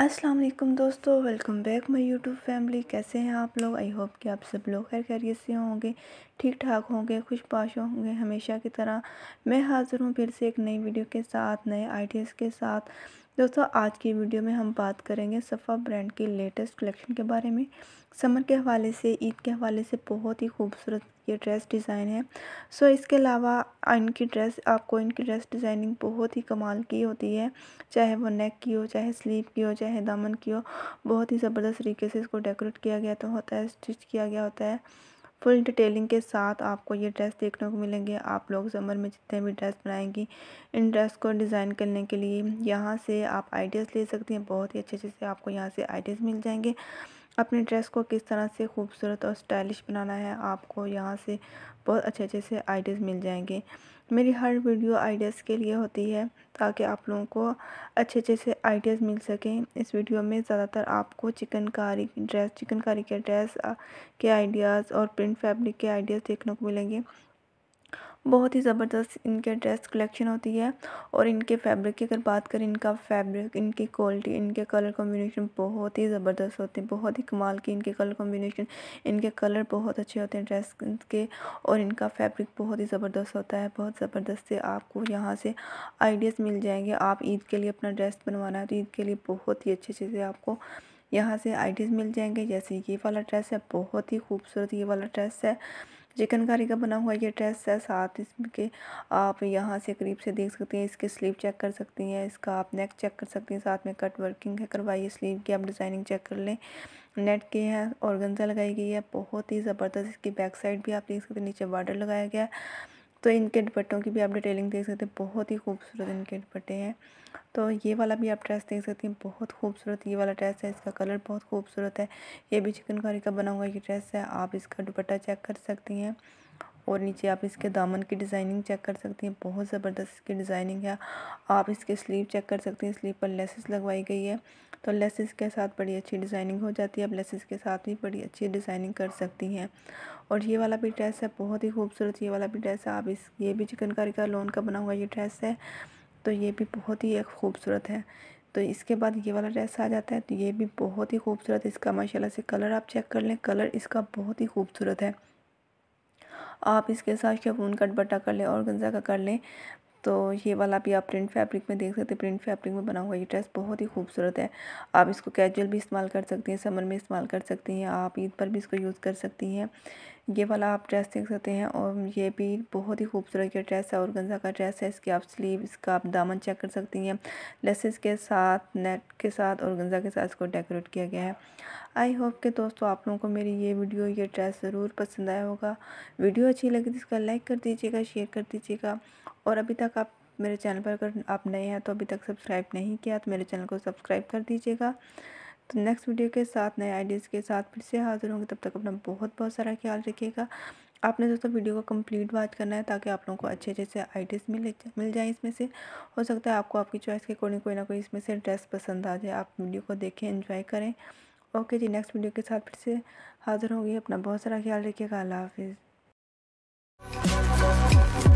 अस्सलाम वालेकुम दोस्तों welcome back my YouTube family कैसे हैं आप लोग आई होप कि आप सब लोग खैर खैरियत से होंगे ठीक ठाक होंगे पाश होंगे हमेशा की तरह मैं हाज़िर हूँ फिर से एक नई वीडियो के साथ नए आइडियाज़ के साथ दोस्तों आज की वीडियो में हम बात करेंगे सफ़ा ब्रांड के लेटेस्ट कलेक्शन के बारे में समर के हवाले से ईद के हवाले से बहुत ही खूबसूरत ये ड्रेस डिज़ाइन है सो इसके अलावा इनकी ड्रेस आपको इनकी ड्रेस डिज़ाइनिंग बहुत ही कमाल की होती है चाहे वो नेक की हो चाहे स्लीव की हो चाहे दामन की हो बहुत ही ज़बरदस्त तरीके से इसको डेकोरेट किया गया तो होता है स्टिच किया गया होता है फुल डिटेलिंग के साथ आपको ये ड्रेस देखने को मिलेंगे आप लोग समर में जितने भी ड्रेस बनाएंगी इन ड्रेस को डिज़ाइन करने के लिए यहाँ से आप आइडियाज़ ले सकती हैं बहुत ही अच्छे अच्छे से आपको यहाँ से आइडियाज़ मिल जाएंगे अपने ड्रेस को किस तरह से खूबसूरत और स्टाइलिश बनाना है आपको यहाँ से बहुत अच्छे अच्छे से आइडियाज़ मिल जाएंगे मेरी हर वीडियो आइडियाज़ के लिए होती है ताकि आप लोगों को अच्छे अच्छे से आइडियाज़ मिल सकें इस वीडियो में ज़्यादातर आपको चिकनकारी ड्रेस चिकनकारी के ड्रेस के आइडियाज़ और प्रिंट फैब्रिक के आइडियाज़ देखने को मिलेंगे बहुत ही ज़बरदस्त इनके ड्रेस कलेक्शन होती है और इनके फैब्रिक की अगर बात करें इनका फैब्रिक इनकी क्वालिटी इनके कलर कॉम्बिनेशन बहुत ही ज़बरदस्त होते हैं बहुत ही कमाल की इनके कलर कॉम्बिनेशन इनके कलर बहुत अच्छे होते हैं ड्रेस के और इनका फैब्रिक बहुत ही ज़बरदस्त होता है बहुत ज़बरदस्त से आपको यहाँ से आइडियाज़ मिल जाएंगे आप ईद के लिए अपना ड्रेस बनवाना है तो ईद के लिए बहुत ही अच्छी चीज़ें आपको यहाँ से आइडियाज़ मिल जाएंगे जैसे ये वाला ड्रेस है बहुत ही खूबसूरत ये वाला ड्रेस है चिकनकारी का बना हुआ ये ड्रेस है साथ इसके आप यहाँ से करीब से देख सकते हैं इसके स्लीव चेक कर सकती हैं इसका आप नेक चेक कर सकती हैं साथ में कट वर्किंग है करवाइए स्लीव की आप डिज़ाइनिंग चेक कर लें नेट की है और गंजा लगाई गई है बहुत ही ज़बरदस्त इसकी बैक साइड भी आप देख सकते हैं नीचे बॉर्डर लगाया गया है तो इनके दुपट्टों की भी आप डिटेलिंग देख सकते हैं बहुत ही खूबसूरत इनके दुपट्टे हैं तो ये वाला भी आप ड्रेस देख सकते हैं बहुत खूबसूरत ये वाला ड्रेस है इसका कलर बहुत खूबसूरत है ये भी चिकनकारी का बना हुआ ये ड्रेस है आप इसका दुपट्टा चेक कर सकती हैं और नीचे आप इसके दामन की डिज़ाइनिंग चेक कर सकती हैं बहुत ज़बरदस्त इसकी डिज़ाइनिंग है आप इसके स्लीव चेक कर सकती हैं स्लीव पर लेसेस लगवाई गई है तो लेसेस के साथ बड़ी अच्छी डिज़ाइनिंग हो जाती है आप लेसेस के साथ भी बड़ी अच्छी डिज़ाइनिंग कर सकती हैं और ये वाला भी ड्रेस है बहुत ही खूबसूरत ये वाला भी ड्रेस है आप इस ये भी चिकनकारी का लोन का बना हुआ ये ड्रेस है तो ये भी बहुत ही एक खूबसूरत है तो इसके बाद ये वाला ड्रेस आ जाता है तो ये भी बहुत ही खूबसूरत है इसका माशाल्लाह से कलर आप चेक कर लें कलर इसका बहुत ही खूबसूरत है आप इसके साथ शेफून कट बटा कर लें और गंजा का कर लें तो ये वाला भी आप प्रिंट फैब्रिक में देख सकते हैं प्रिंट फैब्रिक में बना हुआ ये ड्रेस बहुत ही खूबसूरत है आप इसको कैजुअल भी इस्तेमाल कर सकती हैं समर में इस्तेमाल कर सकती हैं आप ईद पर भी इसको यूज़ कर सकती हैं ये वाला आप ड्रेस देख सकते हैं और ये भी बहुत ही खूबसूरत ये ड्रेस है और गंजा का ड्रेस है इसकी आप स्लीव इसका आप दामन चेक कर सकती हैं लेसेस के साथ नेट के साथ और गंजा के साथ इसको डेकोरेट किया गया है आई होप के दोस्तों आप लोगों को मेरी ये वीडियो ये ड्रेस ज़रूर पसंद आया होगा वीडियो अच्छी लगी तो इसका लाइक कर दीजिएगा शेयर कर दीजिएगा और अभी तक आप मेरे चैनल पर अगर आप नए हैं तो अभी तक सब्सक्राइब नहीं किया तो मेरे चैनल को सब्सक्राइब कर दीजिएगा तो नेक्स्ट वीडियो के साथ नए आइडियाज़ के साथ फिर से हाजिर होंगे तब तक अपना बहुत बहुत सारा ख्याल रखिएगा आपने दोस्तों वीडियो को कंप्लीट वॉच करना है ताकि आप लोगों को अच्छे अच्छे से आइडियाज़ मिल मिल जाए इसमें से हो सकता है आपको आपकी चॉइस के अकॉर्डिंग कोई ना कोई इसमें से ड्रेस पसंद आ जाए आप वीडियो को देखें इन्जॉय करें ओके जी नेक्स्ट वीडियो के साथ फिर से हाजिर होंगी अपना बहुत सारा ख्याल रखिएगा अल्लाह हाफिज़